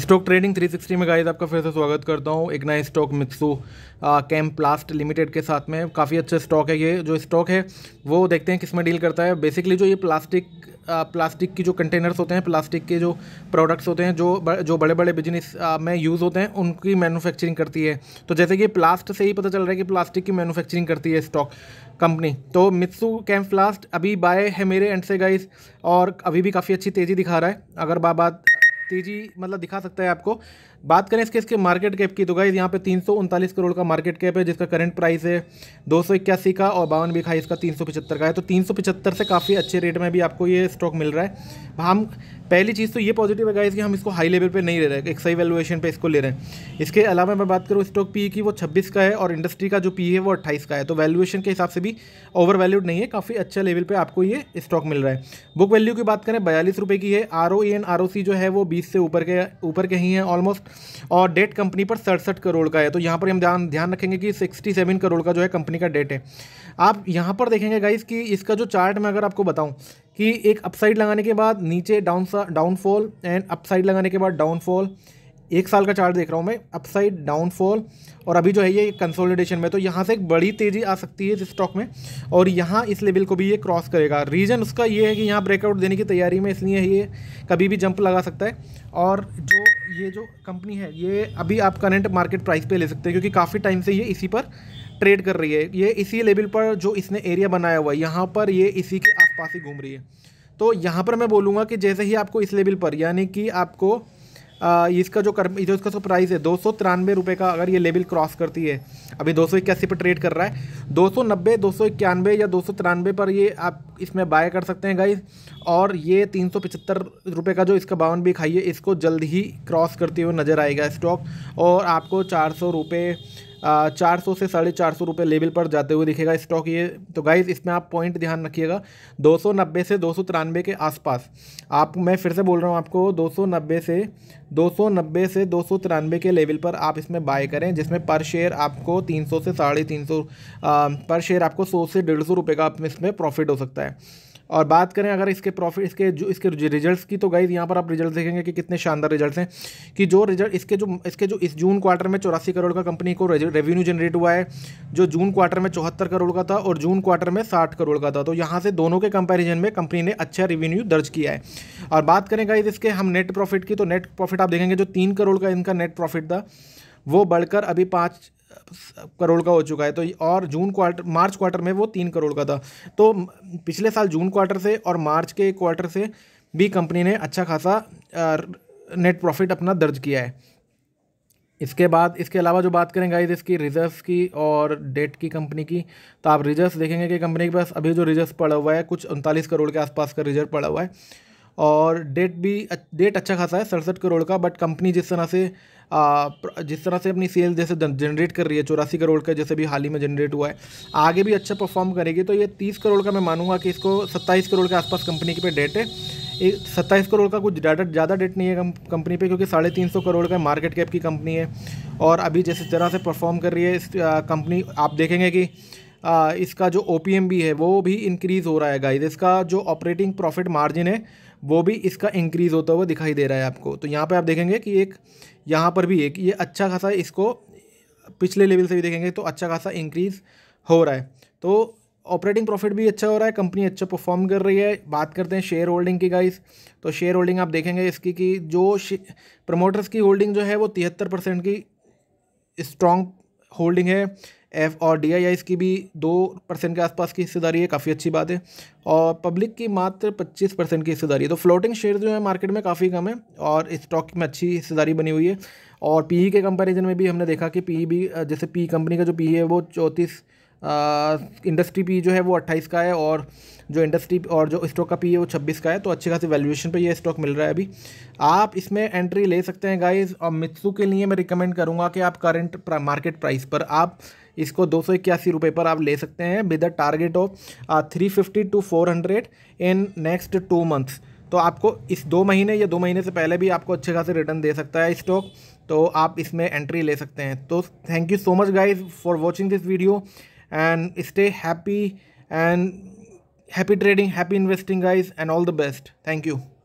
stock trading 360 में guys आपका फिर से स्वागत करता हूँ एक नया स्टॉक मिक्सू कैम्प प्लास्ट लिमिटेड के साथ में काफ़ी अच्छा स्टॉक है ये जो स्टॉक है वो देखते हैं किस में डील करता है बेसिकली जो ये प्लास्टिक आ, प्लास्टिक की जो कंटेनर्स होते हैं प्लास्टिक के जो प्रोडक्ट्स होते हैं जो ब, जो बड़े बड़े बिजनेस में यूज़ होते हैं उनकी मैनुफैक्चरिंग करती है तो जैसे कि प्लास्ट से ही पता चल रहा है कि प्लास्टिक की मैनुफैक्चरिंग करती है स्टॉक कंपनी तो मित्सू कैम प्लास्ट अभी बाय है मेरे एंड से गाइस और अभी भी काफ़ी अच्छी तेज़ी दिखा रहा है अगर बात तेजी मतलब दिखा सकता है आपको बात करें इसके इसके मार्केट कैप की तो गाइज यहाँ पे तीन करोड़ का मार्केट कैप है जिसका करंट प्राइस है दो का और बावन खाई इसका तीन का है तो तीन से काफ़ी अच्छे रेट में भी आपको ये स्टॉक मिल रहा है हम पहली चीज़ तो ये पॉजिटिव है गाइस कि हम इसको हाई लेवल पे नहीं ले रहे हैं एक सही वैल्यूएशन पे इसको ले रहे हैं इसके अलावा मैं बात करूँ स्टॉक पी की वो 26 का है और इंडस्ट्री का जो पी e है वो 28 का है तो वैल्यूएशन के हिसाब से भी ओवर वैल्यूड नहीं है काफ़ी अच्छा लेवल पर आपको ये स्टॉक मिल रहा है बुक वैल्यू की बात करें बयालीस रुपये की है R O N R O C जो है वो बीस से ऊपर के ऊपर के ही हैं ऑलमोस्ट और डेट कंपनी पर सड़सठ करोड़ का है तो यहाँ पर हम ध्यान ध्यान रखेंगे कि सिक्सटी सेवन करोड़ का जो है कंपनी का डेट है आप यहाँ पर देखेंगे गाइस कि इसका जो चार्ट मैं अगर आपको बताऊँ कि एक अपसाइड लगाने के बाद नीचे डाउन डाउनफॉल एंड अपसाइड लगाने के बाद डाउनफॉल एक साल का चार्ट देख रहा हूँ मैं अपसाइड डाउनफॉल और अभी जो है ये कंसोलिडेशन में तो यहाँ से एक बड़ी तेज़ी आ सकती है इस स्टॉक में और यहाँ इस लेवल को भी ये क्रॉस करेगा रीज़न उसका ये है कि यहाँ ब्रेकआउट देने की तैयारी में इसलिए ये कभी भी जंप लगा सकता है और जो ये जो कंपनी है ये अभी आप करेंट मार्केट प्राइस पर ले सकते हैं क्योंकि काफ़ी टाइम से ये इसी पर ट्रेड कर रही है ये इसी लेवल पर जो इसने एरिया बनाया हुआ है यहाँ पर ये इसी के पास ही घूम रही है तो यहाँ पर मैं बोलूँगा कि जैसे ही आपको इस लेवल पर यानी कि आपको आ, इसका जो कर जो इसका जो प्राइस है दो सौ तिरानवे रुपये का अगर ये लेवल क्रॉस करती है अभी दो सौ इक्यासी पर ट्रेड कर रहा है दो सौ नब्बे दो सौ इक्यानवे या दो सौ तिरानवे पर ये आप इसमें बाय कर सकते हैं गाइज और ये तीन सौ पचहत्तर रुपये का जो इसका बावन भी खाइए इसको जल्द ही क्रॉस करते हुए नज़र आएगा स्टॉक और आपको चार सौ रुपये चार सौ से साढ़े चार सौ रुपये लेवल पर जाते हुए दिखेगा स्टॉक ये तो गाइज इसमें आप पॉइंट ध्यान रखिएगा दो सौ नब्बे से दो सौ तिरानवे के आसपास आप मैं फिर से बोल रहा हूँ आपको दो सौ नब्बे से दो सौ नब्बे से दो सौ तिरानवे के लेवल पर आप इसमें बाय करें जिसमें पर शेयर आपको तीन सौ से साढ़े तीन सौ पर शेयर आपको सौ से डेढ़ सौ रुपये का इसमें प्रॉफिट हो सकता है और बात करें अगर इसके प्रॉफिट इसके जो इसके रिजल्ट्स की तो गाइज यहाँ पर आप रिजल्ट देखेंगे कि कितने शानदार रिजल्ट्स हैं कि जो रिजल्ट इसके जो इसके जो इस जून क्वार्टर में चौरासी करोड़ का कंपनी को रेवेन्यू जनरेट हुआ है जो जून क्वार्टर में चौहत्तर करोड़ का था और जून क्वार्टर में साठ करोड़ का था तो यहाँ से दोनों के कंपेरिजन में कंपनी ने अच्छा रेवेन्यू दर्ज किया है और बात करें गाइज इसके हम नेट प्रॉफिट की तो नेट प्रॉफिट आप देखेंगे जो तीन करोड़ का इनका नेट प्रॉफिट था वो बढ़कर अभी पाँच करोड़ का हो चुका है तो और जून क्वार्टर मार्च क्वार्टर में वो तीन करोड़ का था तो पिछले साल जून क्वार्टर से और मार्च के क्वार्टर से भी कंपनी ने अच्छा खासा नेट प्रॉफिट अपना दर्ज किया है इसके बाद इसके अलावा जो बात करें गाइज इसकी रिजर्व की और डेट की कंपनी की तो आप रिजर्व देखेंगे कि कंपनी के पास अभी जो रिजर्व पड़ा हुआ है कुछ उनतालीस करोड़ के आसपास का रिजर्व पड़ा हुआ है और डेट भी डेट अच्छा खासा है सड़सठ करोड़ का बट कंपनी जिस तरह से जिस तरह से अपनी सेल्स जैसे जनरेट कर रही है चौरासी करोड़ का जैसे भी हाल ही में जनरेट हुआ है आगे भी अच्छा परफॉर्म करेगी तो ये तीस करोड़ का मैं मानूंगा कि इसको सत्ताईस करोड़ के आसपास कंपनी के पे डेट है सत्ताईस करोड़ का कुछ डाटा ज़्यादा डेट नहीं है कंपनी पे क्योंकि साढ़े तीन सौ करोड़ का मार्केट कैप की कंपनी है और अभी जैसे तरह से परफॉर्म कर रही है इस कंपनी आप देखेंगे कि आ, इसका जो ओ भी है वो भी इंक्रीज़ हो रहा है गाइज इसका जो ऑपरेटिंग प्रॉफिट मार्जिन है वो भी इसका इंक्रीज़ होता हुआ दिखाई दे रहा है आपको तो यहाँ पर आप देखेंगे कि एक यहाँ पर भी एक ये अच्छा खासा इसको पिछले लेवल से भी देखेंगे तो अच्छा खासा इंक्रीज़ हो रहा है तो ऑपरेटिंग प्रॉफिट भी अच्छा हो रहा है कंपनी अच्छा परफॉर्म कर रही है बात करते हैं शेयर होल्डिंग की गाइस तो शेयर होल्डिंग आप देखेंगे इसकी कि जो प्रमोटर्स की होल्डिंग जो है वो तिहत्तर परसेंट की स्ट्रॉन्ग होल्डिंग है एफ और डी आई की भी दो परसेंट के आसपास की हिस्सेदारी है काफ़ी अच्छी बात है और पब्लिक की मात्र पच्चीस परसेंट की हिस्सेदारी है तो फ्लोटिंग शेयर जो है मार्केट में काफ़ी कम है और स्टॉक में अच्छी हिस्सेदारी बनी हुई है और पी e के कंपैरिजन में भी हमने देखा कि पीई e भी जैसे पी कंपनी e का जो पी है वो चौंतीस इंडस्ट्री पी जो है वो 28 का है और जो इंडस्ट्री और जो स्टॉक का पी है वो 26 का है तो अच्छे खासे वैल्यूएशन पे ये स्टॉक मिल रहा है अभी आप इसमें एंट्री ले सकते हैं गाइस और मित्सू के लिए मैं रिकमेंड करूँगा कि आप करंट मार्केट प्राइस पर आप इसको दो सौ इक्यासी रुपये पर आप ले सकते हैं with a target of three fifty to four hundred in next two months तो आपको इस दो महीने या दो महीने से पहले भी आपको अच्छे खासे रिटर्न दे सकता है स्टॉक तो आप इसमें एंट्री ले सकते हैं तो thank you so much guys for watching this video and stay happy and happy trading happy investing guys and all the best thank you